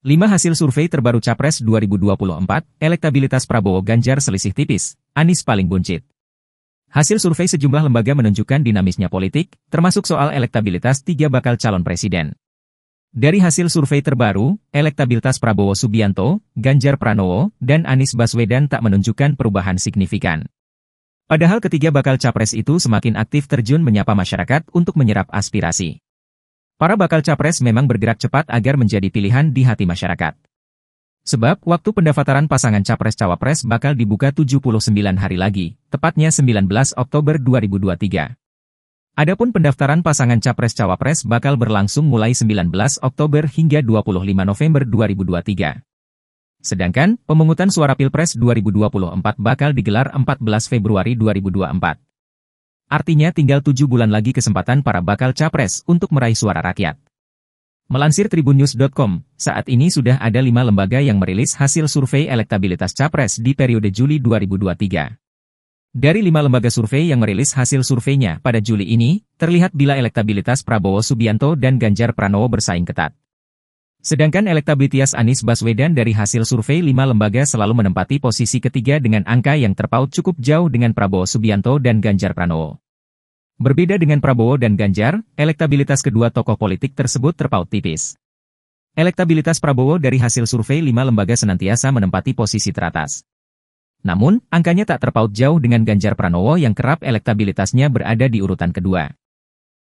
5 hasil survei terbaru Capres 2024, elektabilitas Prabowo Ganjar selisih tipis, Anies paling buncit. Hasil survei sejumlah lembaga menunjukkan dinamisnya politik, termasuk soal elektabilitas tiga bakal calon presiden. Dari hasil survei terbaru, elektabilitas Prabowo Subianto, Ganjar Pranowo, dan Anies Baswedan tak menunjukkan perubahan signifikan. Padahal ketiga bakal capres itu semakin aktif terjun menyapa masyarakat untuk menyerap aspirasi. Para bakal capres memang bergerak cepat agar menjadi pilihan di hati masyarakat. Sebab, waktu pendaftaran pasangan capres-cawapres bakal dibuka 79 hari lagi, tepatnya 19 Oktober 2023. Adapun pendaftaran pasangan capres-cawapres bakal berlangsung mulai 19 Oktober hingga 25 November 2023. Sedangkan, pemungutan suara Pilpres 2024 bakal digelar 14 Februari 2024. Artinya tinggal tujuh bulan lagi kesempatan para bakal capres untuk meraih suara rakyat. Melansir tribunnews.com, saat ini sudah ada lima lembaga yang merilis hasil survei elektabilitas capres di periode Juli 2023. Dari lima lembaga survei yang merilis hasil surveinya pada Juli ini, terlihat bila elektabilitas Prabowo Subianto dan Ganjar Pranowo bersaing ketat. Sedangkan elektabilitas Anies Baswedan dari hasil survei lima lembaga selalu menempati posisi ketiga dengan angka yang terpaut cukup jauh dengan Prabowo Subianto dan Ganjar Pranowo. Berbeda dengan Prabowo dan Ganjar, elektabilitas kedua tokoh politik tersebut terpaut tipis. Elektabilitas Prabowo dari hasil survei lima lembaga senantiasa menempati posisi teratas. Namun, angkanya tak terpaut jauh dengan Ganjar Pranowo yang kerap elektabilitasnya berada di urutan kedua.